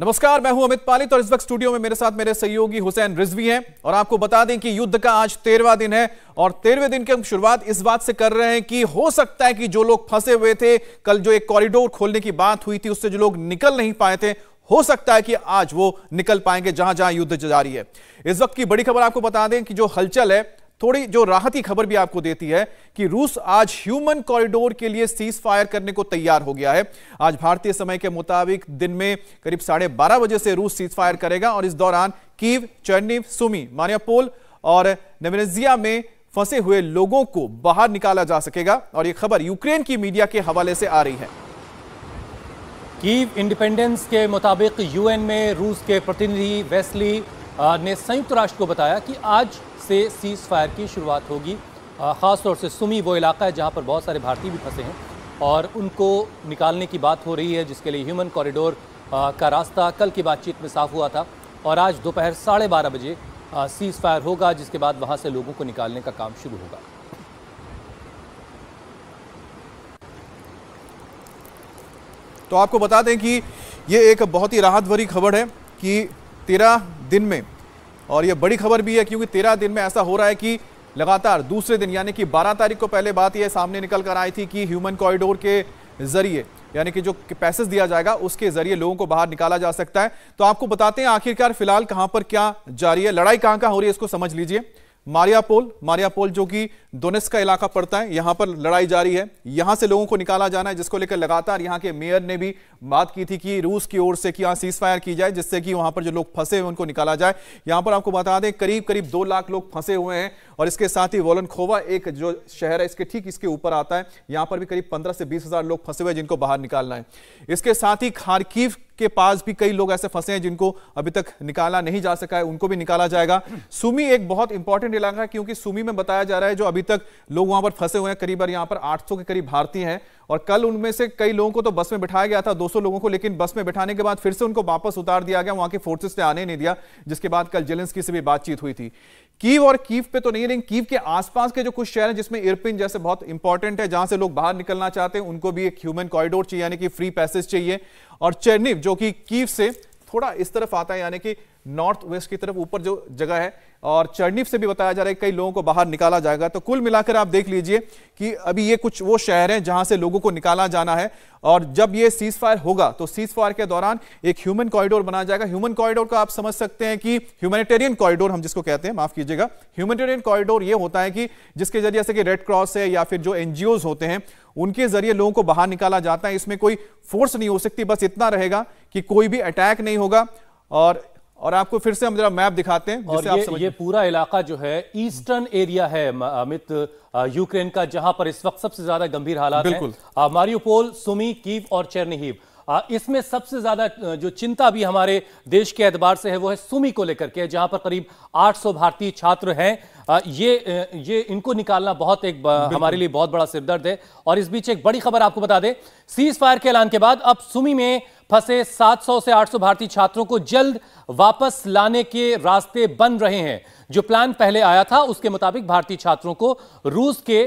नमस्कार मैं हूं अमित पालित और इस वक्त स्टूडियो में मेरे साथ मेरे सहयोगी हुसैन रिजवी हैं और आपको बता दें कि युद्ध का आज तेरवा दिन है और तेरहवें दिन की हम शुरुआत इस बात से कर रहे हैं कि हो सकता है कि जो लोग फंसे हुए थे कल जो एक कॉरिडोर खोलने की बात हुई थी उससे जो लोग निकल नहीं पाए थे हो सकता है कि आज वो निकल पाएंगे जहां जहां युद्ध जारी है इस वक्त की बड़ी खबर आपको बता दें कि जो हलचल है थोड़ी जो की खबर भी आपको देती है कि रूस आज ह्यूमन कॉरिडोर के लिए सीज फायर करने को तैयार हो गया है आज भारतीय समय के मुताबिक दिन में करीब साढ़े बारह बजे से रूस सीज फायर करेगा और इस दौरान कीव चर्निव सुमी मारियापोल और नवेजिया में फंसे हुए लोगों को बाहर निकाला जा सकेगा और यह खबर यूक्रेन की मीडिया के हवाले से आ रही है कीव इंडिपेंडेंस के मुताबिक यूएन में रूस के प्रतिनिधि वेस्ली ने संयुक्त राष्ट्र को बताया कि आज से सीज़ फायर की शुरुआत होगी ख़ासतौर से सुमी वो इलाका है जहाँ पर बहुत सारे भारतीय भी फंसे हैं और उनको निकालने की बात हो रही है जिसके लिए ह्यूमन कॉरिडोर का रास्ता कल की बातचीत में साफ़ हुआ था और आज दोपहर साढ़े बारह बजे सीज़ फायर होगा जिसके बाद वहाँ से लोगों को निकालने का काम शुरू होगा तो आपको बता दें कि ये एक बहुत ही राहत भरी खबर है कि तेरह दिन में और यह बड़ी खबर भी है क्योंकि तेरह दिन में ऐसा हो रहा है कि लगातार दूसरे दिन यानी कि 12 तारीख को पहले बात यह सामने निकल कर आई थी कि ह्यूमन कॉरिडोर के जरिए यानी कि जो पैसेज दिया जाएगा उसके जरिए लोगों को बाहर निकाला जा सकता है तो आपको बताते हैं आखिरकार फिलहाल कहां पर क्या जारी है लड़ाई कहां कहां हो रही है इसको समझ लीजिए मारियापोल मारियापोल जो कि दोनेस का इलाका पड़ता है यहां पर लड़ाई जारी है यहां से लोगों को निकाला जाना है जिसको लेकर लगातार यहां के मेयर ने भी बात की थी कि रूस की ओर से कि यहां सीज फायर की जाए जिससे कि वहां पर जो लोग फंसे हुए उनको निकाला जाए यहां पर आपको बता दें करीब करीब दो लाख लोग फंसे हुए हैं और इसके साथ ही वोलनखोवा एक जो शहर है इसके ठीक इसके ऊपर आता है यहां पर भी करीब पंद्रह से बीस लोग फंसे हुए हैं जिनको बाहर निकालना है इसके साथ ही खारकीव के पास भी कई लोग ऐसे फंसे हैं जिनको अभी तक निकाला नहीं जा सका है उनको भी निकाला जाएगा सुमी एक बहुत इंपॉर्टेंट इलाका है क्योंकि सुमी में बताया जा रहा है जो अभी तक लोग वहां पर फंसे हुए हैं करीब यहां पर आठ के करीब भारतीय हैं और कल उनमें से कई लोगों को तो बस में बिठाया गया था 200 लोगों को लेकिन बस में बिठाने के बाद फिर से उनको वापस उतार दिया गया वहां के फोर्सेस ने आने नहीं दिया जिसके बाद कल जेलेंसकी से भी बातचीत हुई थी कीव और कीव पे तो नहीं लेकिन कीव के आसपास के जो कुछ शहर हैं जिसमें इरपिन जैसे बहुत इंपॉर्टेंट है जहां से लोग बाहर निकलना चाहते हैं उनको भी एक ह्यूमन कॉरिडोर चाहिए यानी कि फ्री पैसेज चाहिए और चेनिव जो कि कीव से थोड़ा इस तरफ आता है यानी कि नॉर्थ वेस्ट की तरफ ऊपर जो जगह है और चर्निफ से भी बताया जा रहा है कई लोगों को बाहर निकाला जाएगा तो कुल मिलाकर आप देख लीजिए कि अभी ये कुछ वो शहर हैं जहां से लोगों को निकाला जाना है और जब ये सीज फायर होगा तो सीज फायर के दौरान एक ह्यूमन कॉरिडोर बनाया जाएगा ह्यूमन कॉरिडोर का आप समझ सकते हैं कि ह्यूमैनिटेरियन कॉरिडोर हम जिसको कहते हैं माफ कीजिएगा ह्यूमैनिटेरियन कॉरिडोर ये होता है कि जिसके जरिए से कि रेड क्रॉस है या फिर जो एनजीओ होते हैं उनके जरिए लोगों को बाहर निकाला जाता है इसमें कोई फोर्स नहीं हो सकती बस इतना रहेगा कि कोई भी अटैक नहीं होगा और और आपको फिर से हम जरा मैप दिखाते हैं और ये, आप ये पूरा इलाका जो है ईस्टर्न एरिया है अमित यूक्रेन का जहां पर इस वक्त सबसे ज्यादा गंभीर हालात बिल्कुल मारियोपोल सुमी कीव और चेरनीहीव इसमें सबसे ज्यादा जो चिंता भी हमारे देश के एतबार से है वो है सुमी को लेकर के जहां पर करीब 800 भारतीय छात्र हैं ये ये इनको निकालना बहुत एक हमारे लिए बहुत बड़ा सिरदर्द है और इस बीच एक बड़ी खबर आपको बता दें सीज फायर के ऐलान के बाद अब सुमी में फंसे 700 से 800 भारतीय छात्रों को जल्द वापस लाने के रास्ते बन रहे हैं जो प्लान पहले आया था उसके मुताबिक भारतीय छात्रों को रूस के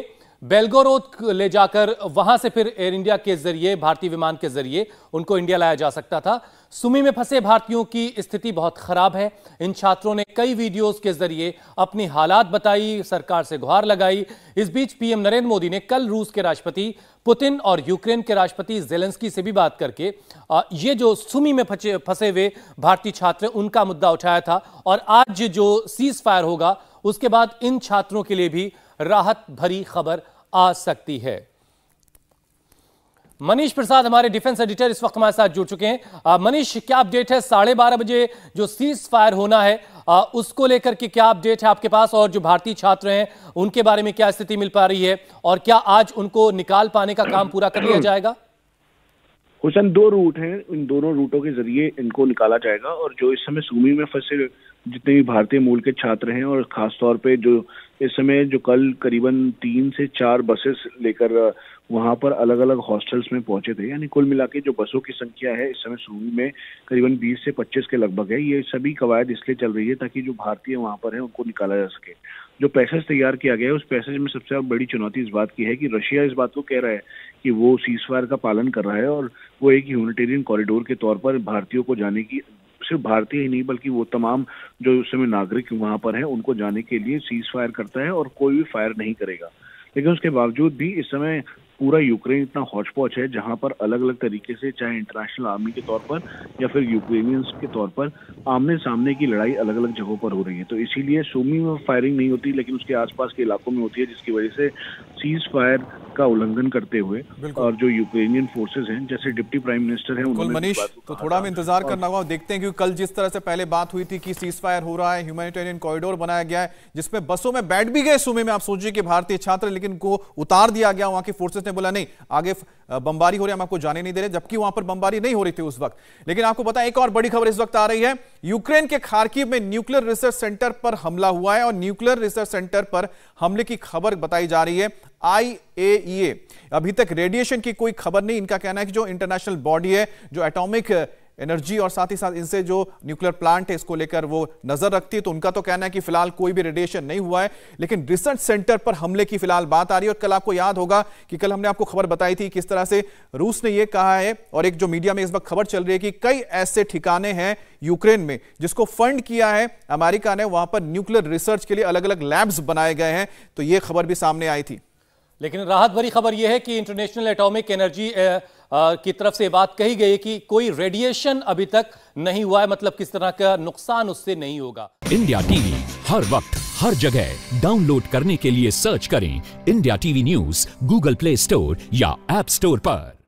बेलगोरोद ले जाकर वहां से फिर एयर इंडिया के जरिए भारतीय विमान के जरिए उनको इंडिया लाया जा सकता था सुमी में फंसे भारतीयों की स्थिति बहुत खराब है इन छात्रों ने कई वीडियोस के जरिए अपनी हालात बताई सरकार से गुहार लगाई इस बीच पीएम नरेंद्र मोदी ने कल रूस के राष्ट्रपति पुतिन और यूक्रेन के राष्ट्रपति जेलेंस्की से भी बात करके ये जो सुमी में फंसे हुए भारतीय छात्र उनका मुद्दा उठाया था और आज जो सीज फायर होगा उसके बाद इन छात्रों के लिए भी राहत भरी खबर आ सकती है मनीष प्रसाद हमारे डिफेंस एडिटर इस वक्त हमारे साथ जुड़ चुके हैं मनीष क्या अपडेट है साढ़े बारह बजे जो सीज फायर होना है आ, उसको लेकर के क्या अपडेट है आपके पास और जो भारतीय छात्र हैं उनके बारे में क्या स्थिति मिल पा रही है और क्या आज उनको निकाल पाने का काम पूरा कर लिया जाएगा हुसैन दो रूट हैं इन दोनों रूटों के जरिए इनको निकाला जाएगा और जो इस समय सूमी में फंसे जितने भी भारतीय मूल के छात्र हैं और खासतौर पे जो इस समय जो कल करीबन तीन से चार बसेस लेकर वहां पर अलग अलग हॉस्टल्स में पहुंचे थे यानी कुल मिला जो बसों की संख्या है इस समय सुरूरी में करीबन 20 से 25 के लगभग है ये सभी कवायद इसलिए चल रही है ताकि जो भारतीय वहां पर हैं उनको निकाला जा सके जो पैसेज तैयार किया गया है उस पैसेज में सबसे बड़ी चुनौती इस बात की है कि रशिया इस बात को कह रहा है कि वो सीज फायर का पालन कर रहा है और वो एक यूनिटेरियन कॉरिडोर के तौर पर भारतीयों को जाने की सिर्फ भारतीय ही नहीं बल्कि वो तमाम जो उस समय नागरिक वहां पर हैं उनको जाने के लिए सीज फायर करता है और कोई भी फायर नहीं करेगा लेकिन उसके बावजूद भी इस समय पूरा यूक्रेन इतना हौचपौच है जहां पर अलग अलग तरीके से चाहे इंटरनेशनल आर्मी के तौर पर या फिर यूक्रेनियंस के तौर पर आमने सामने की लड़ाई अलग अलग जगहों पर हो रही है तो इसीलिए सोमी में फायरिंग नहीं होती लेकिन उसके आसपास के इलाकों में होती है जिसकी वजह से सीज फायर का उल्लंघन करते हुए और जो यूक्रेनियन फोर्सेज हैं जैसे डिप्टी प्राइम मिनिस्टर हैं उन्होंने मनीष तो थोड़ा हम इंतजार करना होगा देखते हैं क्योंकि कल जिस तरह से पहले बात हुई थी कि सीज फायर हो रहा है ह्यूमैनिटेरियन कॉरिडोर बनाया गया है जिसमें बसों में बैठ भी गए सुबह में आप सोचिए कि भारतीय छात्र लेकिन को उतार दिया गया वहां की फोर्सेज ने बोला नहीं आगे बमबारी हो रही है हम आपको जाने नहीं दे रहे जबकि वहां पर बमबारी नहीं हो रही थी उस वक्त लेकिन आपको बताएं एक और बड़ी खबर इस वक्त आ रही है यूक्रेन के खारकीव में न्यूक्लियर रिसर्च सेंटर पर हमला हुआ है और न्यूक्लियर रिसर्च सेंटर पर हमले की खबर बताई जा रही है आई एईए e अभी तक रेडिएशन की कोई खबर नहीं इनका कहना है कि जो इंटरनेशनल बॉडी है जो एटॉमिक एनर्जी uh, और साथ ही साथ इनसे जो न्यूक्लियर प्लांट है इसको लेकर वो नजर रखती है तो उनका तो कहना है कि फिलहाल कोई भी रेडिएशन नहीं हुआ है लेकिन रिसर्च सेंटर पर हमले की फिलहाल बात आ रही है और कल आपको याद होगा कि कल हमने आपको खबर बताई थी किस तरह से रूस ने ये कहा है और एक जो मीडिया में इस वक्त खबर चल रही है कि कई ऐसे ठिकाने हैं यूक्रेन में जिसको फंड किया है अमेरिका ने वहां पर न्यूक्लियर रिसर्च के लिए अलग अलग लैब्स बनाए गए हैं तो ये खबर भी सामने आई थी लेकिन राहत भरी खबर यह है कि इंटरनेशनल एटॉमिक एनर्जी की तरफ से बात कही गई कि कोई रेडिएशन अभी तक नहीं हुआ है मतलब किस तरह का नुकसान उससे नहीं होगा इंडिया टीवी हर वक्त हर जगह डाउनलोड करने के लिए सर्च करें India TV news Google Play Store या एप स्टोर पर